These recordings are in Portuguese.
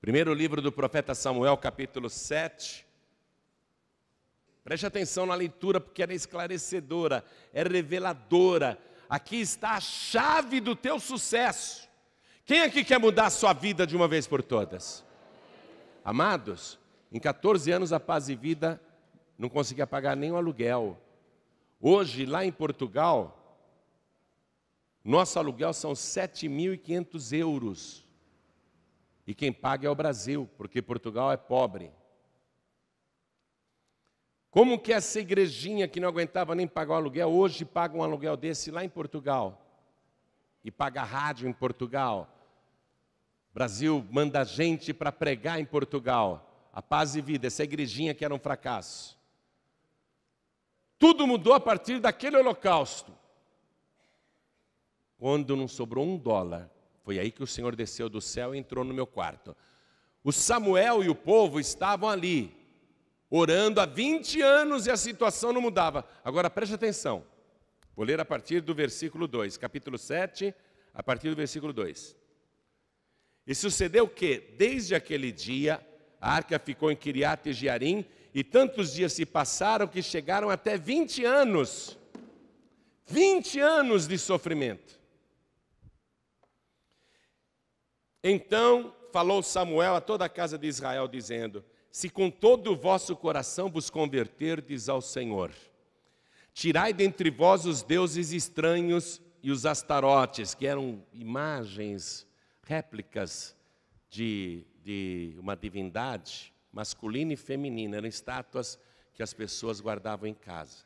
Primeiro livro do profeta Samuel, capítulo 7. Preste atenção na leitura, porque ela é esclarecedora, é reveladora. Aqui está a chave do teu sucesso. Quem aqui quer mudar a sua vida de uma vez por todas? Amados, em 14 anos a paz e vida não conseguia pagar nem o aluguel. Hoje, lá em Portugal, nosso aluguel são 7.500 euros. E quem paga é o Brasil, porque Portugal é pobre. Como que essa igrejinha que não aguentava nem pagar o aluguel, hoje paga um aluguel desse lá em Portugal? E paga rádio em Portugal? Brasil manda gente para pregar em Portugal. A paz e vida, essa igrejinha que era um fracasso. Tudo mudou a partir daquele holocausto. Quando não sobrou um dólar foi aí que o Senhor desceu do céu e entrou no meu quarto. O Samuel e o povo estavam ali, orando há 20 anos e a situação não mudava. Agora preste atenção. Vou ler a partir do versículo 2, capítulo 7, a partir do versículo 2. E sucedeu que, desde aquele dia, a arca ficou em Kiriat e Jearim, e tantos dias se passaram que chegaram até 20 anos. 20 anos de sofrimento. Então falou Samuel a toda a casa de Israel, dizendo: Se com todo o vosso coração vos converterdes ao Senhor, tirai dentre vós os deuses estranhos e os astarotes, que eram imagens, réplicas de, de uma divindade masculina e feminina, eram estátuas que as pessoas guardavam em casa,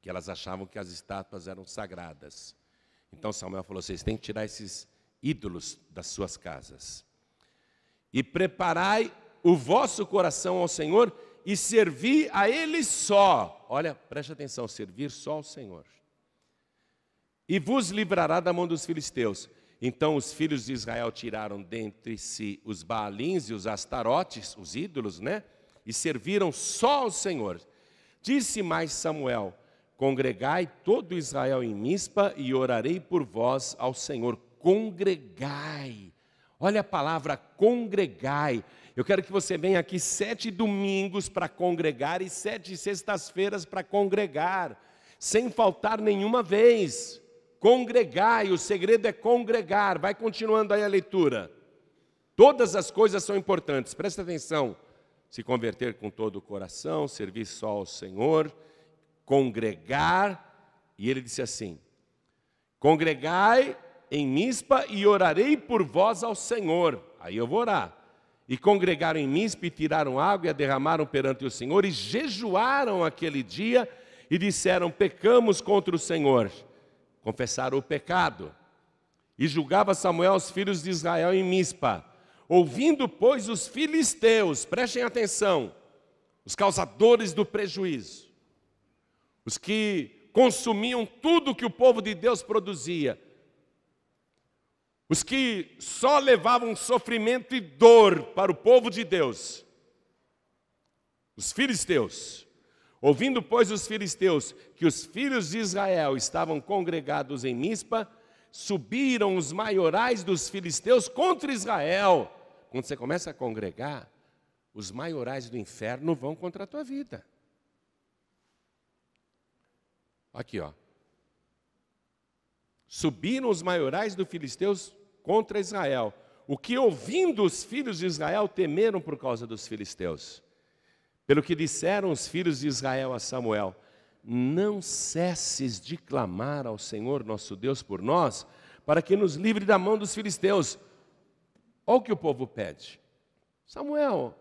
que elas achavam que as estátuas eram sagradas. Então Samuel falou: vocês têm que tirar esses ídolos das suas casas. E preparai o vosso coração ao Senhor e servi a Ele só. Olha, preste atenção: servir só ao Senhor. E vos livrará da mão dos filisteus. Então os filhos de Israel tiraram dentre si os Baalins e os Astarotes, os ídolos, né? E serviram só ao Senhor. Disse mais Samuel: Congregai todo Israel em Mispa e orarei por vós ao Senhor, congregai. Olha a palavra congregai. Eu quero que você venha aqui sete domingos para congregar e sete sextas-feiras para congregar, sem faltar nenhuma vez. Congregai, o segredo é congregar. Vai continuando aí a leitura. Todas as coisas são importantes, presta atenção. Se converter com todo o coração, servir só ao Senhor, congregar. E ele disse assim: Congregai em Mispa e orarei por vós ao Senhor. Aí eu vou orar. E congregaram em Mispa e tiraram água e a derramaram perante o Senhor e jejuaram aquele dia e disseram: Pecamos contra o Senhor. Confessaram o pecado. E julgava Samuel os filhos de Israel em Mispa. Ouvindo, pois, os filisteus, prestem atenção, os causadores do prejuízo, os que consumiam tudo que o povo de Deus produzia, os que só levavam sofrimento e dor para o povo de Deus, os filisteus. Ouvindo, pois, os filisteus que os filhos de Israel estavam congregados em Mispa, subiram os maiorais dos filisteus contra Israel. Quando você começa a congregar, os maiorais do inferno vão contra a tua vida. Aqui, ó. Subiram os maiorais dos filisteus contra Israel, o que ouvindo os filhos de Israel temeram por causa dos filisteus. Pelo que disseram os filhos de Israel a Samuel: Não cesses de clamar ao Senhor nosso Deus por nós, para que nos livre da mão dos filisteus. Olha o que o povo pede. Samuel,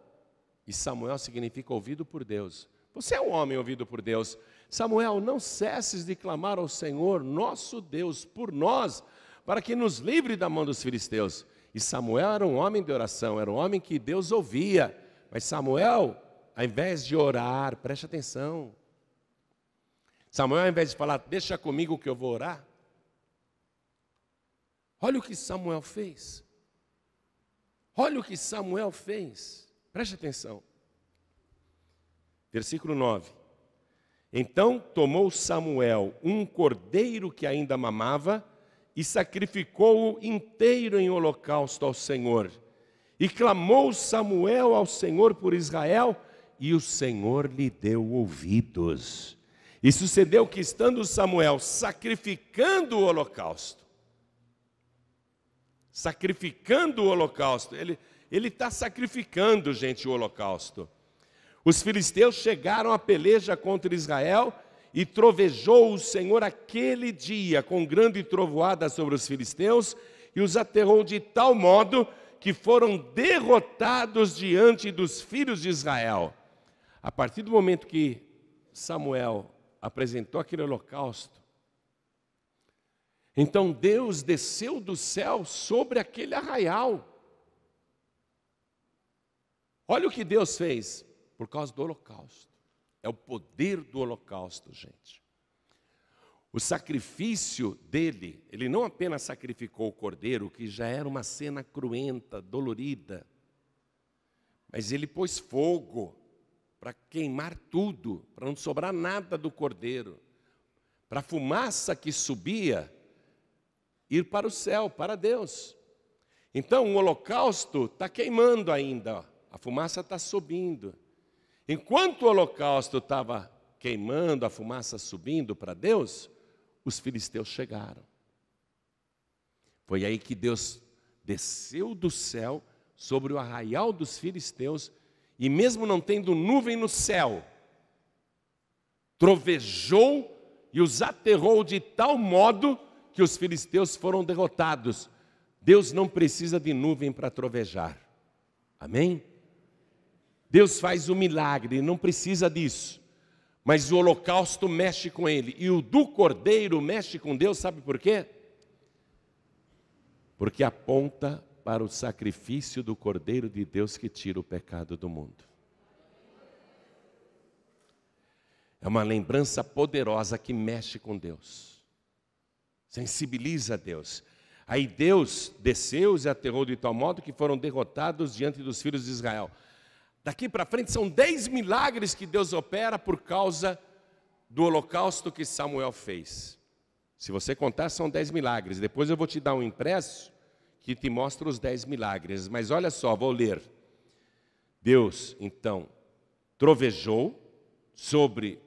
e Samuel significa ouvido por Deus. Você é um homem ouvido por Deus. Samuel, não cesses de clamar ao Senhor nosso Deus por nós, para que nos livre da mão dos filisteus. E Samuel era um homem de oração, era um homem que Deus ouvia. Mas Samuel, ao invés de orar, preste atenção. Samuel, ao invés de falar, deixa comigo que eu vou orar. Olha o que Samuel fez. Olha o que Samuel fez. Preste atenção. Versículo 9. Então tomou Samuel um cordeiro que ainda mamava e sacrificou-o inteiro em holocausto ao Senhor. E clamou Samuel ao Senhor por Israel, e o Senhor lhe deu ouvidos. E sucedeu que, estando Samuel sacrificando o holocausto, sacrificando o holocausto, ele está sacrificando, gente, o holocausto. Os filisteus chegaram à peleja contra Israel e trovejou o Senhor aquele dia com grande trovoada sobre os filisteus e os aterrou de tal modo que foram derrotados diante dos filhos de Israel. A partir do momento que Samuel apresentou aquele holocausto, então Deus desceu do céu sobre aquele arraial. Olha o que Deus fez por causa do holocausto. É o poder do holocausto, gente. O sacrifício dele, ele não apenas sacrificou o cordeiro, que já era uma cena cruenta, dolorida, mas ele pôs fogo para queimar tudo, para não sobrar nada do cordeiro, para a fumaça que subia ir para o céu, para Deus. Então o holocausto está queimando ainda, ó. a fumaça está subindo. Enquanto o holocausto estava queimando, a fumaça subindo para Deus, os filisteus chegaram. Foi aí que Deus desceu do céu sobre o arraial dos filisteus, e mesmo não tendo nuvem no céu, trovejou e os aterrou de tal modo que os filisteus foram derrotados. Deus não precisa de nuvem para trovejar. Amém? Deus faz um milagre, não precisa disso. Mas o holocausto mexe com ele. E o do cordeiro mexe com Deus, sabe por quê? Porque aponta para o sacrifício do cordeiro de Deus que tira o pecado do mundo. É uma lembrança poderosa que mexe com Deus, sensibiliza Deus. Aí Deus desceu e aterrou de tal modo que foram derrotados diante dos filhos de Israel. Daqui para frente são dez milagres que Deus opera por causa do holocausto que Samuel fez. Se você contar, são dez milagres. Depois eu vou te dar um impresso que te mostra os dez milagres. Mas olha só, vou ler. Deus, então, trovejou sobre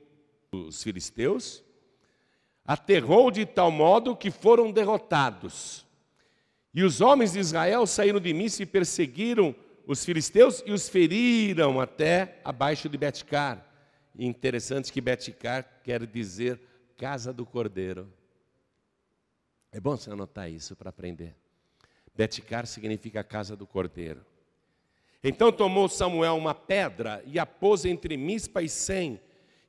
os filisteus, aterrou de tal modo que foram derrotados. E os homens de Israel saíram de mim e se perseguiram os filisteus e os feriram até abaixo de Betcar. interessante que Betcar quer dizer casa do cordeiro. É bom você anotar isso para aprender. Betcar significa casa do cordeiro. Então tomou Samuel uma pedra e a pôs entre Mispa e Sem,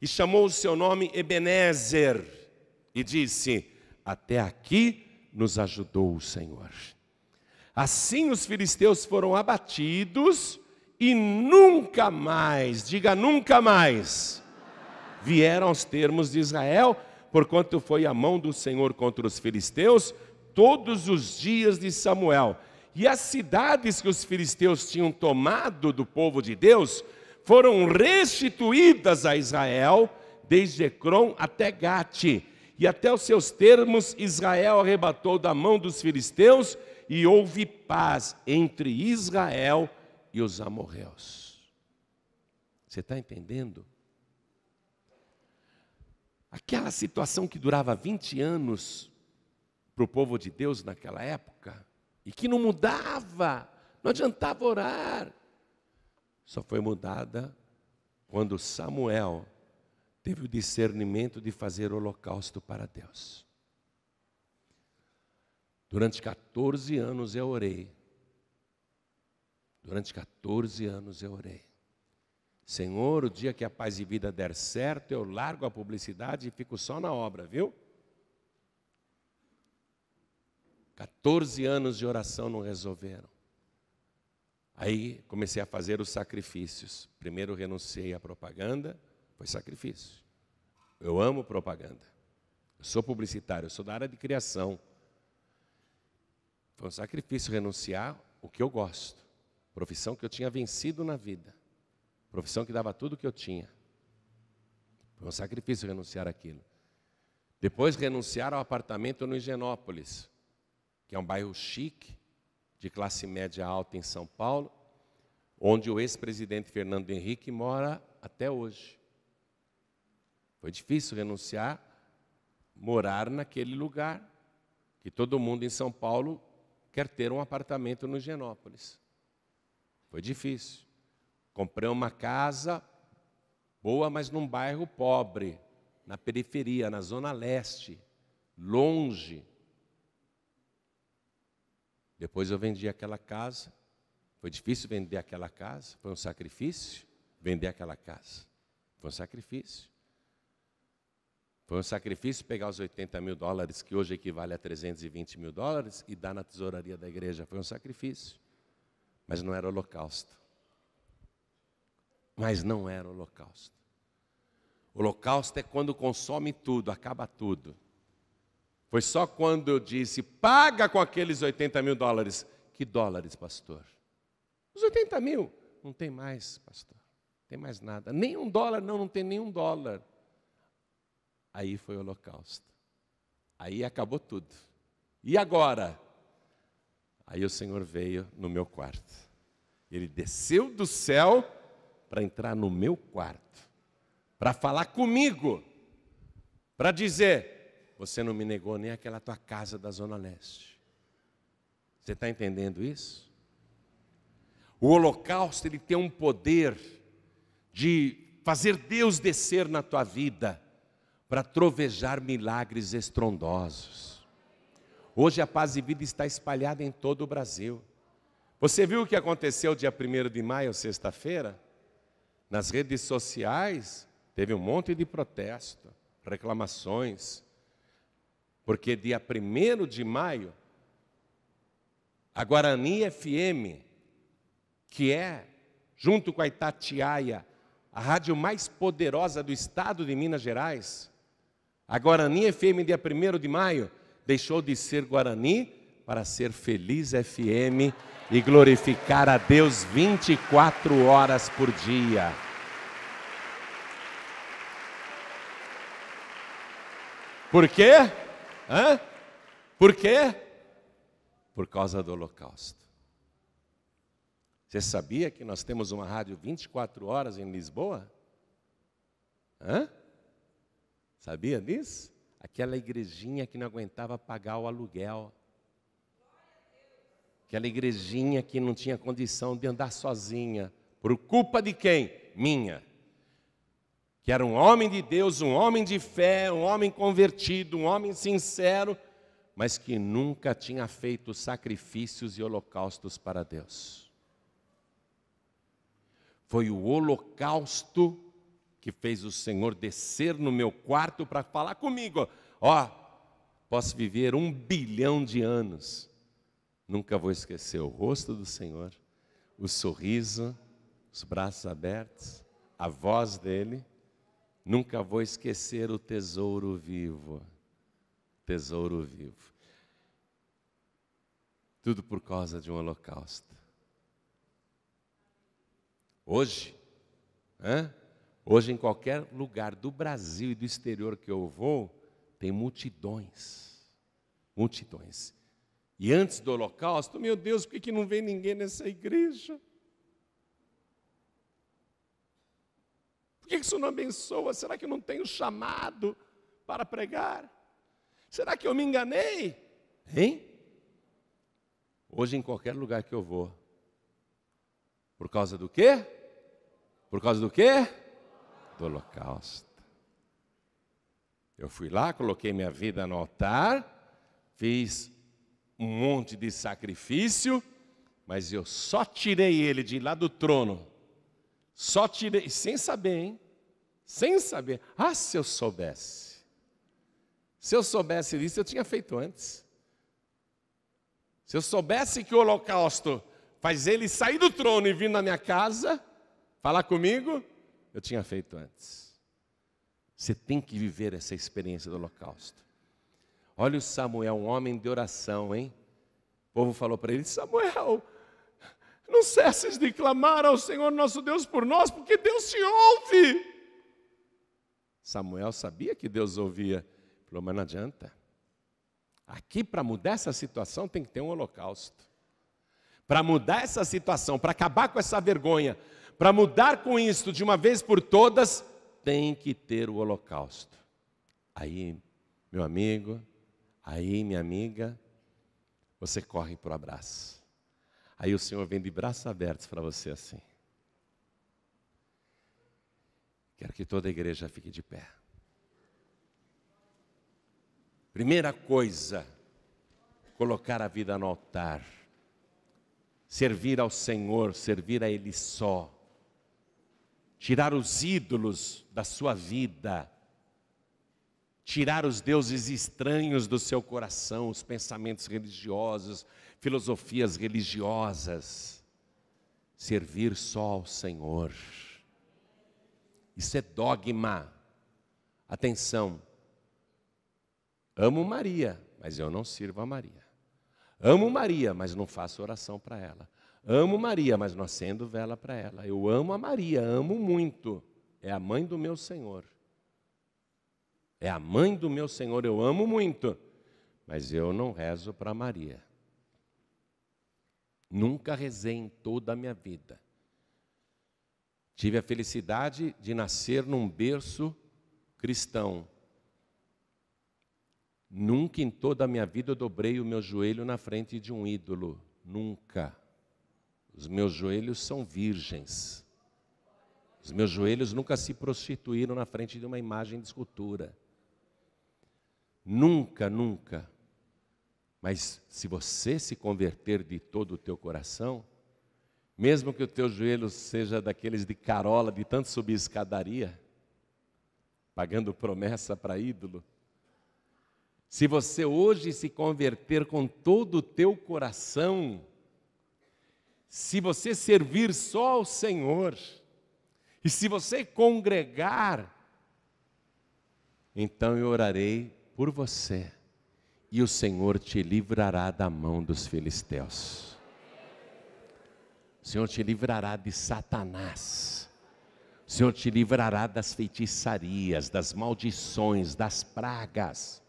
e chamou o seu nome Ebenezer, e disse: Até aqui nos ajudou o Senhor. Assim os filisteus foram abatidos e nunca mais, diga nunca mais, vieram aos termos de Israel, porquanto foi a mão do Senhor contra os filisteus todos os dias de Samuel. E as cidades que os filisteus tinham tomado do povo de Deus foram restituídas a Israel, desde Ecrom até Gate. E até os seus termos Israel arrebatou da mão dos filisteus e houve paz entre Israel e os amorreus. Você está entendendo? Aquela situação que durava 20 anos para o povo de Deus naquela época, e que não mudava, não adiantava orar, só foi mudada quando Samuel teve o discernimento de fazer holocausto para Deus. Durante 14 anos eu orei. Durante 14 anos eu orei. Senhor, o dia que a paz e vida der certo, eu largo a publicidade e fico só na obra, viu? 14 anos de oração não resolveram. Aí comecei a fazer os sacrifícios. Primeiro renunciei à propaganda, foi sacrifício. Eu amo propaganda. Eu sou publicitário, eu sou da área de criação. Foi um sacrifício renunciar o que eu gosto, profissão que eu tinha vencido na vida, profissão que dava tudo o que eu tinha. Foi um sacrifício renunciar aquilo. Depois renunciar ao apartamento no Higienópolis, que é um bairro chique, de classe média alta em São Paulo, onde o ex-presidente Fernando Henrique mora até hoje. Foi difícil renunciar, morar naquele lugar que todo mundo em São Paulo quer ter um apartamento no Genópolis. Foi difícil. Comprei uma casa boa, mas num bairro pobre, na periferia, na zona leste, longe. Depois eu vendi aquela casa. Foi difícil vender aquela casa, foi um sacrifício vender aquela casa. Foi um sacrifício. Foi um sacrifício pegar os 80 mil dólares, que hoje equivale a 320 mil dólares, e dar na tesouraria da igreja. Foi um sacrifício. Mas não era holocausto. Mas não era holocausto. Holocausto é quando consome tudo, acaba tudo. Foi só quando eu disse, paga com aqueles 80 mil dólares. Que dólares, pastor? Os 80 mil. Não tem mais, pastor. Não tem mais nada. Nem um dólar, não, não tem nenhum dólar. Aí foi o holocausto. Aí acabou tudo. E agora? Aí o Senhor veio no meu quarto. Ele desceu do céu para entrar no meu quarto, para falar comigo, para dizer: Você não me negou nem aquela tua casa da Zona Leste. Você está entendendo isso? O holocausto ele tem um poder de fazer Deus descer na tua vida para trovejar milagres estrondosos. Hoje a paz e vida está espalhada em todo o Brasil. Você viu o que aconteceu dia 1 de maio, sexta-feira? Nas redes sociais teve um monte de protesto, reclamações, porque dia 1 de maio a Guarani FM, que é, junto com a Itatiaia, a rádio mais poderosa do estado de Minas Gerais, a Guarani FM, dia 1 de maio, deixou de ser Guarani para ser Feliz FM e glorificar a Deus 24 horas por dia. Por quê? Hã? Por quê? Por causa do Holocausto. Você sabia que nós temos uma rádio 24 horas em Lisboa? Hã? Sabia disso? Aquela igrejinha que não aguentava pagar o aluguel. Aquela igrejinha que não tinha condição de andar sozinha. Por culpa de quem? Minha. Que era um homem de Deus, um homem de fé, um homem convertido, um homem sincero, mas que nunca tinha feito sacrifícios e holocaustos para Deus. Foi o holocausto que fez o Senhor descer no meu quarto para falar comigo. Ó, oh, posso viver um bilhão de anos. Nunca vou esquecer o rosto do Senhor, o sorriso, os braços abertos, a voz dele. Nunca vou esquecer o tesouro vivo. Tesouro vivo. Tudo por causa de um holocausto. Hoje, hein? Hoje, em qualquer lugar do Brasil e do exterior que eu vou, tem multidões. Multidões. E antes do Holocausto, meu Deus, por que, não vem ninguém nessa igreja? Por que isso não abençoa? Será que eu não tenho chamado para pregar? Será que eu me enganei? Hein? Hoje, em qualquer lugar que eu vou, por causa do quê? Por causa do quê? do holocausto. Eu fui lá, coloquei minha vida no altar, fiz um monte de sacrifício, mas eu só tirei ele de lá do trono. Só tirei, sem saber, hein? Sem saber. Ah, se eu soubesse. Se eu soubesse disso, eu tinha feito antes. Se eu soubesse que o holocausto faz ele sair do trono e vir na minha casa, falar comigo, eu tinha feito antes. Você tem que viver essa experiência do holocausto. Olha o Samuel, um homem de oração, hein? O povo falou para ele: Samuel, não cesses de clamar ao Senhor nosso Deus por nós, porque Deus te ouve. Samuel sabia que Deus ouvia, falou, mas não adianta. Aqui, para mudar essa situação, tem que ter um holocausto. Para mudar essa situação, para acabar com essa vergonha, para mudar com isto de uma vez por todas, tem que ter o holocausto. Aí, meu amigo, aí, minha amiga, você corre para o abraço. Aí o Senhor vem de braços abertos para você assim. Quero que toda a igreja fique de pé. Primeira coisa, colocar a vida no altar. Servir ao Senhor, servir a Ele só tirar os ídolos da sua vida, tirar os deuses estranhos do seu coração, os pensamentos religiosos, filosofias religiosas, servir só ao Senhor. Isso é dogma. Atenção. Amo Maria, mas eu não sirvo a Maria. Amo Maria, mas não faço oração para ela. Amo Maria, mas não acendo vela para ela. Eu amo a Maria, amo muito. É a mãe do meu Senhor. É a mãe do meu Senhor, eu amo muito. Mas eu não rezo para Maria. Nunca rezei em toda a minha vida. Tive a felicidade de nascer num berço cristão. Nunca em toda a minha vida eu dobrei o meu joelho na frente de um ídolo. Nunca. Os meus joelhos são virgens. Os meus joelhos nunca se prostituíram na frente de uma imagem de escultura. Nunca, nunca. Mas se você se converter de todo o teu coração, mesmo que o teu joelho seja daqueles de carola, de tanto subir escadaria, pagando promessa para ídolo, se você hoje se converter com todo o teu coração, se você servir só ao Senhor, e se você congregar, então eu orarei por você, e o Senhor te livrará da mão dos filisteus. O Senhor te livrará de Satanás. O Senhor te livrará das feitiçarias, das maldições, das pragas.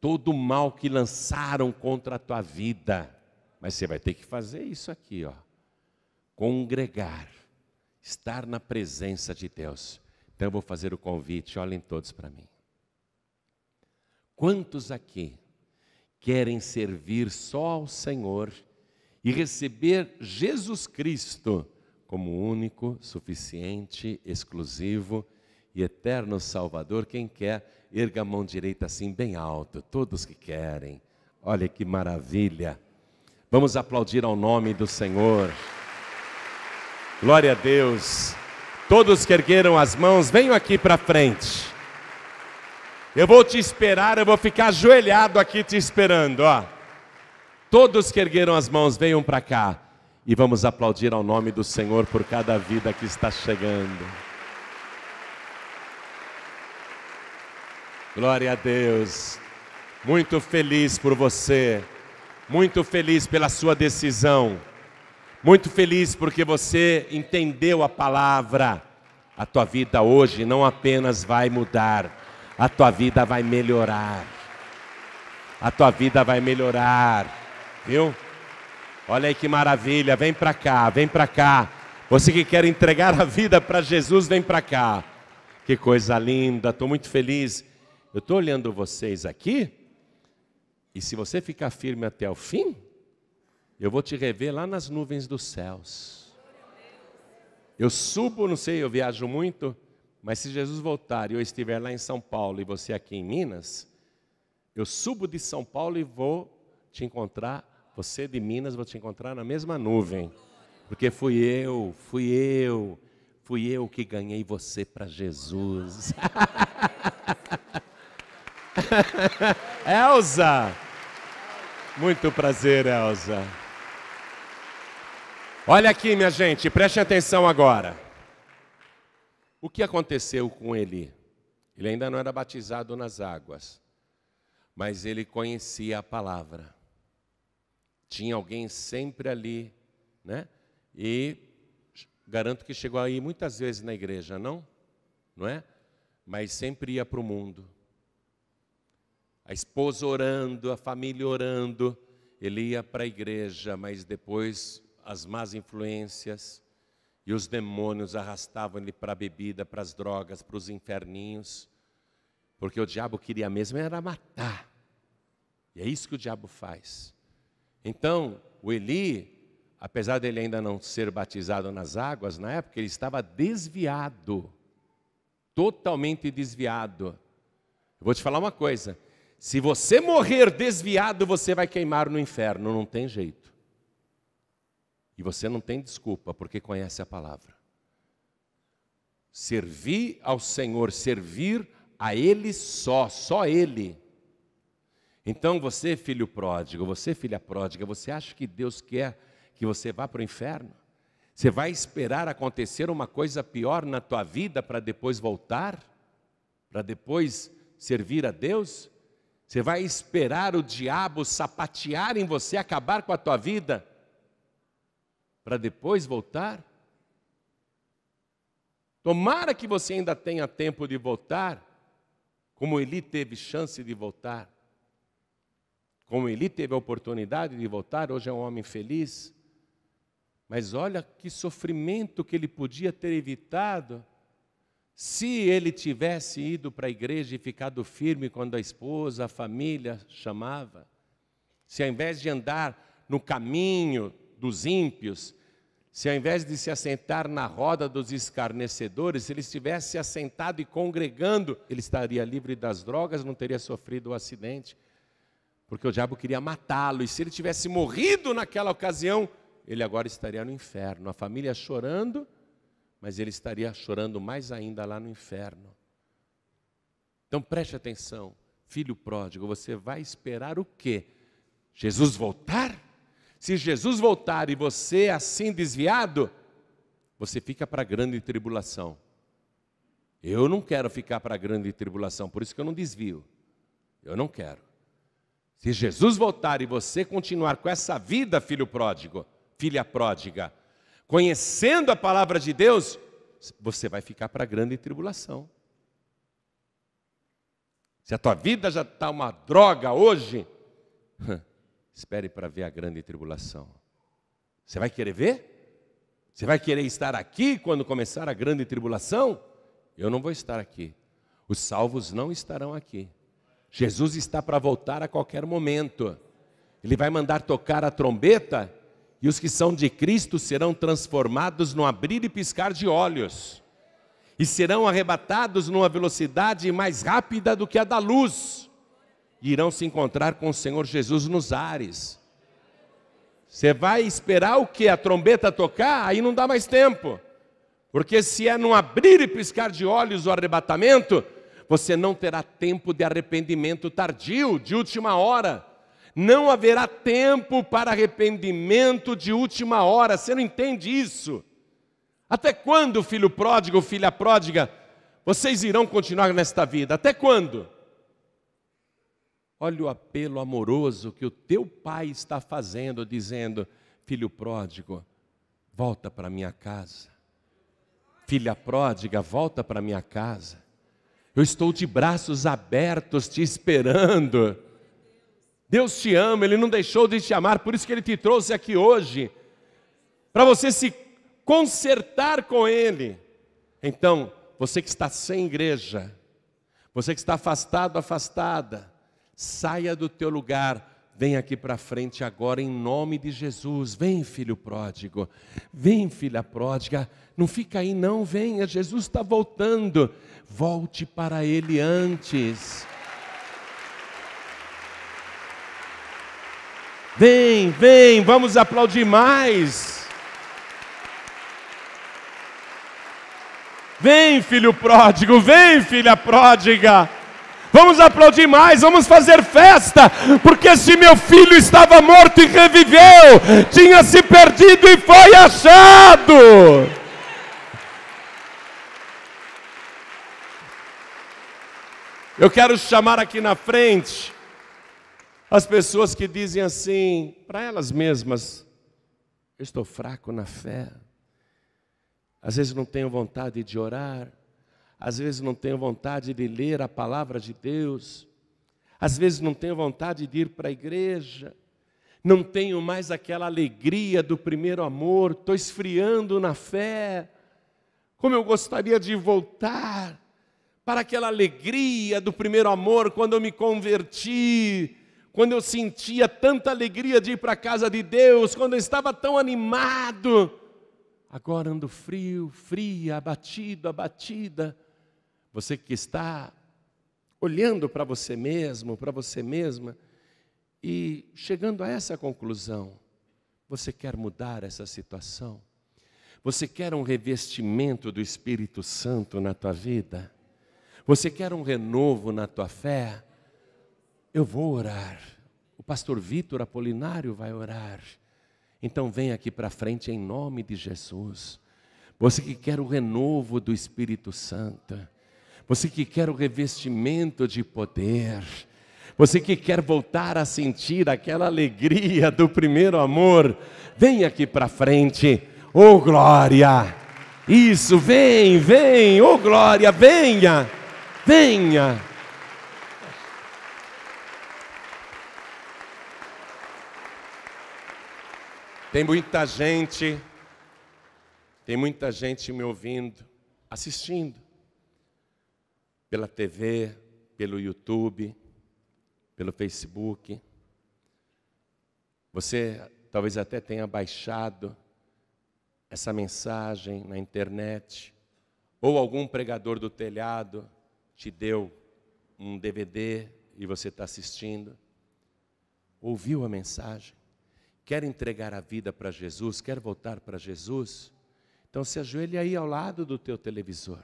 Todo o mal que lançaram contra a tua vida mas você vai ter que fazer isso aqui, ó. Congregar, estar na presença de Deus. Então eu vou fazer o convite, olhem todos para mim. Quantos aqui querem servir só ao Senhor e receber Jesus Cristo como único, suficiente, exclusivo e eterno Salvador? Quem quer, erga a mão direita assim bem alto, todos que querem. Olha que maravilha! Vamos aplaudir ao nome do Senhor. Glória a Deus. Todos que ergueram as mãos, venham aqui para frente. Eu vou te esperar, eu vou ficar ajoelhado aqui te esperando, ó. Todos que ergueram as mãos, venham para cá e vamos aplaudir ao nome do Senhor por cada vida que está chegando. Glória a Deus. Muito feliz por você. Muito feliz pela sua decisão. Muito feliz porque você entendeu a palavra. A tua vida hoje não apenas vai mudar, a tua vida vai melhorar. A tua vida vai melhorar. Viu? Olha aí que maravilha, vem para cá, vem para cá. Você que quer entregar a vida para Jesus, vem para cá. Que coisa linda, estou muito feliz. Eu estou olhando vocês aqui. E se você ficar firme até o fim, eu vou te rever lá nas nuvens dos céus. Eu subo, não sei, eu viajo muito, mas se Jesus voltar e eu estiver lá em São Paulo e você aqui em Minas, eu subo de São Paulo e vou te encontrar, você de Minas, vou te encontrar na mesma nuvem. Porque fui eu, fui eu, fui eu que ganhei você para Jesus. Elza! Muito prazer, Elza. Olha aqui, minha gente, preste atenção agora. O que aconteceu com ele? Ele ainda não era batizado nas águas, mas ele conhecia a palavra. Tinha alguém sempre ali, né? E garanto que chegou aí muitas vezes na igreja, não? Não é? Mas sempre ia para o mundo a esposa orando, a família orando. Ele ia para a igreja, mas depois as más influências e os demônios arrastavam ele para a bebida, para as drogas, para os inferninhos, porque o diabo queria mesmo era matar. E é isso que o diabo faz. Então, o Eli, apesar dele ainda não ser batizado nas águas, na época ele estava desviado, totalmente desviado. Eu vou te falar uma coisa: se você morrer desviado, você vai queimar no inferno, não tem jeito. E você não tem desculpa, porque conhece a palavra. Servir ao Senhor, servir a Ele só, só Ele. Então você, filho pródigo, você, filha pródiga, você acha que Deus quer que você vá para o inferno? Você vai esperar acontecer uma coisa pior na tua vida para depois voltar? Para depois servir a Deus? Você vai esperar o diabo sapatear em você, acabar com a tua vida, para depois voltar? Tomara que você ainda tenha tempo de voltar, como Eli teve chance de voltar. Como Eli teve a oportunidade de voltar, hoje é um homem feliz. Mas olha que sofrimento que ele podia ter evitado se ele tivesse ido para a igreja e ficado firme quando a esposa, a família chamava, se ao invés de andar no caminho dos ímpios, se ao invés de se assentar na roda dos escarnecedores, se ele estivesse assentado e congregando, ele estaria livre das drogas, não teria sofrido o acidente, porque o diabo queria matá-lo, e se ele tivesse morrido naquela ocasião, ele agora estaria no inferno, a família chorando mas ele estaria chorando mais ainda lá no inferno. Então preste atenção, filho pródigo, você vai esperar o quê? Jesus voltar? Se Jesus voltar e você assim desviado, você fica para a grande tribulação. Eu não quero ficar para a grande tribulação, por isso que eu não desvio. Eu não quero. Se Jesus voltar e você continuar com essa vida, filho pródigo, filha pródiga, conhecendo a palavra de Deus, você vai ficar para a grande tribulação. Se a tua vida já está uma droga hoje, espere para ver a grande tribulação. Você vai querer ver? Você vai querer estar aqui quando começar a grande tribulação? Eu não vou estar aqui. Os salvos não estarão aqui. Jesus está para voltar a qualquer momento. Ele vai mandar tocar a trombeta e os que são de Cristo serão transformados no abrir e piscar de olhos, e serão arrebatados numa velocidade mais rápida do que a da luz, e irão se encontrar com o Senhor Jesus nos ares. Você vai esperar o que? A trombeta tocar? Aí não dá mais tempo. Porque se é no abrir e piscar de olhos o arrebatamento, você não terá tempo de arrependimento tardio, de última hora não haverá tempo para arrependimento de última hora. Você não entende isso? Até quando, filho pródigo, filha pródiga, vocês irão continuar nesta vida? Até quando? Olha o apelo amoroso que o teu pai está fazendo, dizendo: Filho pródigo, volta para minha casa. Filha pródiga, volta para minha casa. Eu estou de braços abertos te esperando. Deus te ama, Ele não deixou de te amar, por isso que Ele te trouxe aqui hoje, para você se consertar com Ele. Então, você que está sem igreja, você que está afastado, afastada, saia do teu lugar, vem aqui para frente agora em nome de Jesus. Vem, filho pródigo, vem, filha pródiga, não fica aí não, venha, Jesus está voltando. Volte para Ele antes. Vem, vem, vamos aplaudir mais. Vem, filho pródigo, vem, filha pródiga. Vamos aplaudir mais, vamos fazer festa, porque se meu filho estava morto e reviveu, tinha se perdido e foi achado. Eu quero chamar aqui na frente as pessoas que dizem assim para elas mesmas: eu estou fraco na fé. Às vezes não tenho vontade de orar, às vezes não tenho vontade de ler a palavra de Deus, às vezes não tenho vontade de ir para a igreja, não tenho mais aquela alegria do primeiro amor, estou esfriando na fé. Como eu gostaria de voltar para aquela alegria do primeiro amor quando eu me converti, quando eu sentia tanta alegria de ir para a casa de Deus, quando eu estava tão animado. Agora ando frio, fria, abatido, abatida. Você que está olhando para você mesmo, para você mesma, e chegando a essa conclusão, você quer mudar essa situação? Você quer um revestimento do Espírito Santo na tua vida? Você quer um renovo na tua fé? Eu vou orar. O pastor Vitor Apolinário vai orar. Então vem aqui para frente em nome de Jesus. Você que quer o renovo do Espírito Santo. Você que quer o revestimento de poder. Você que quer voltar a sentir aquela alegria do primeiro amor, vem aqui para frente. Oh glória! Isso, vem, vem, oh glória, venha. Venha. Tem muita gente, tem muita gente me ouvindo, assistindo, pela TV, pelo YouTube, pelo Facebook. Você talvez até tenha baixado essa mensagem na internet, ou algum pregador do telhado te deu um DVD e você está assistindo. Ouviu a mensagem? quer entregar a vida para Jesus, quer voltar para Jesus, então se ajoelhe aí ao lado do teu televisor.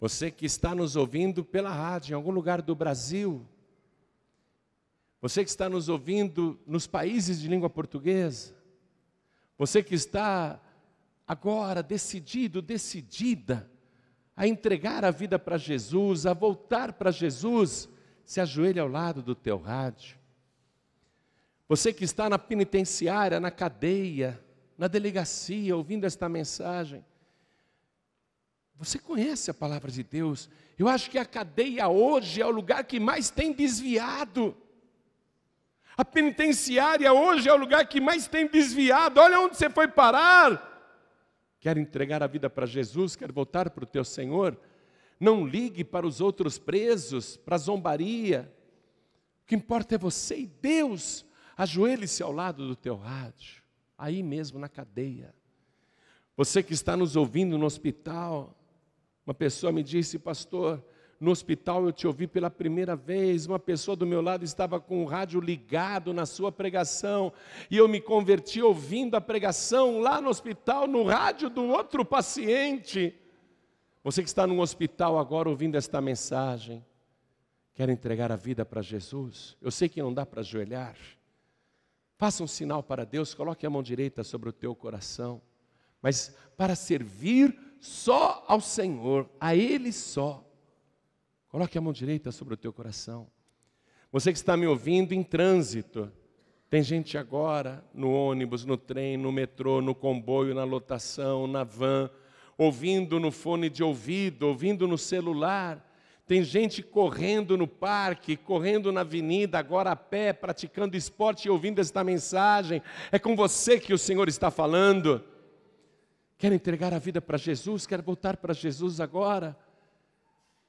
Você que está nos ouvindo pela rádio, em algum lugar do Brasil, você que está nos ouvindo nos países de língua portuguesa, você que está agora decidido, decidida a entregar a vida para Jesus, a voltar para Jesus, se ajoelhe ao lado do teu rádio você que está na penitenciária, na cadeia, na delegacia, ouvindo esta mensagem, você conhece a palavra de Deus. Eu acho que a cadeia hoje é o lugar que mais tem desviado. A penitenciária hoje é o lugar que mais tem desviado. Olha onde você foi parar. Quer entregar a vida para Jesus? Quer voltar para o teu Senhor? Não ligue para os outros presos, para a zombaria. O que importa é você e Deus. Ajoelhe-se ao lado do teu rádio, aí mesmo na cadeia. Você que está nos ouvindo no hospital, uma pessoa me disse, pastor, no hospital eu te ouvi pela primeira vez, uma pessoa do meu lado estava com o rádio ligado na sua pregação, e eu me converti ouvindo a pregação lá no hospital, no rádio do outro paciente. Você que está no hospital agora ouvindo esta mensagem, quer entregar a vida para Jesus? Eu sei que não dá para ajoelhar, Faça um sinal para Deus, coloque a mão direita sobre o teu coração, mas para servir só ao Senhor, a Ele só. Coloque a mão direita sobre o teu coração. Você que está me ouvindo em trânsito, tem gente agora no ônibus, no trem, no metrô, no comboio, na lotação, na van, ouvindo no fone de ouvido, ouvindo no celular tem gente correndo no parque, correndo na avenida, agora a pé, praticando esporte e ouvindo esta mensagem. É com você que o Senhor está falando. Quer entregar a vida para Jesus? Quer voltar para Jesus agora?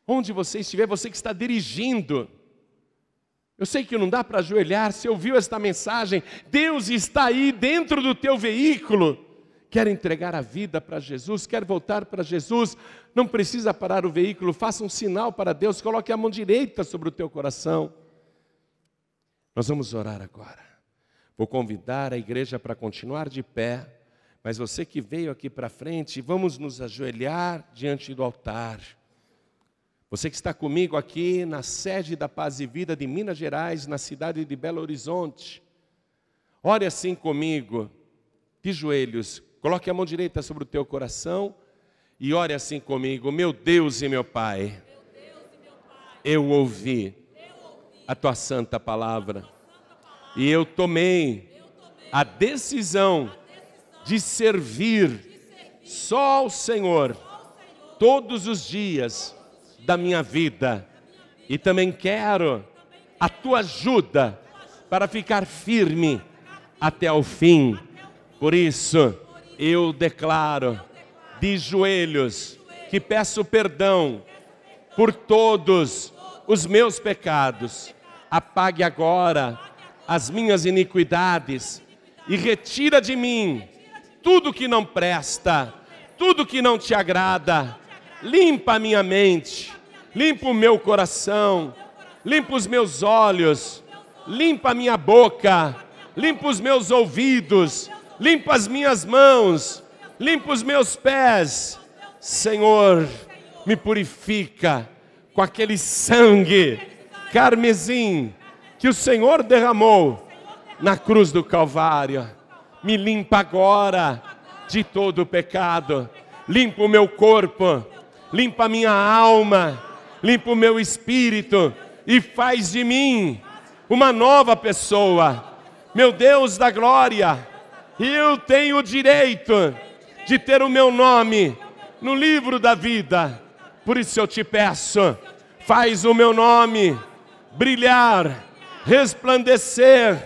Onde você estiver, você que está dirigindo. Eu sei que não dá para ajoelhar, se ouviu esta mensagem, Deus está aí dentro do teu veículo quer entregar a vida para Jesus, quer voltar para Jesus, não precisa parar o veículo, faça um sinal para Deus, coloque a mão direita sobre o teu coração. Nós vamos orar agora. Vou convidar a igreja para continuar de pé, mas você que veio aqui para frente, vamos nos ajoelhar diante do altar. Você que está comigo aqui na sede da Paz e Vida de Minas Gerais, na cidade de Belo Horizonte, ore assim comigo, de joelhos, Coloque a mão direita sobre o teu coração e ore assim comigo: Meu Deus e meu Pai, eu ouvi a tua santa palavra e eu tomei a decisão de servir só ao Senhor todos os dias da minha vida e também quero a tua ajuda para ficar firme até o fim. Por isso, eu declaro de joelhos que peço perdão por todos os meus pecados. Apague agora as minhas iniquidades e retira de mim tudo que não presta, tudo que não te agrada. Limpa a minha mente, limpa o meu coração, limpa os meus olhos, limpa a minha boca, limpa os meus ouvidos limpa as minhas mãos, limpa os meus pés. Senhor, me purifica com aquele sangue carmesim que o Senhor derramou na cruz do Calvário. Me limpa agora de todo o pecado. Limpa o meu corpo, limpa a minha alma, limpa o meu espírito e faz de mim uma nova pessoa. Meu Deus da glória, eu tenho o direito de ter o meu nome no livro da vida. Por isso eu te peço, faz o meu nome brilhar, resplandecer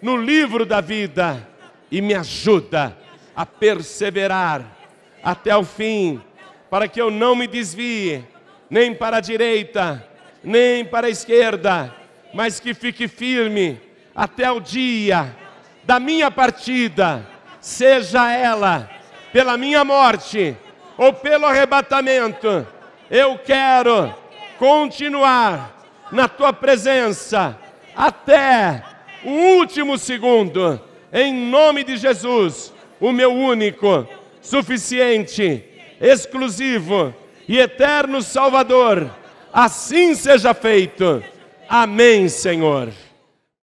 no livro da vida e me ajuda a perseverar até o fim, para que eu não me desvie nem para a direita, nem para a esquerda, mas que fique firme até o dia da minha partida, seja ela pela minha morte ou pelo arrebatamento, eu quero continuar na tua presença até o último segundo, em nome de Jesus, o meu único, suficiente, exclusivo e eterno Salvador. Assim seja feito. Amém, Senhor.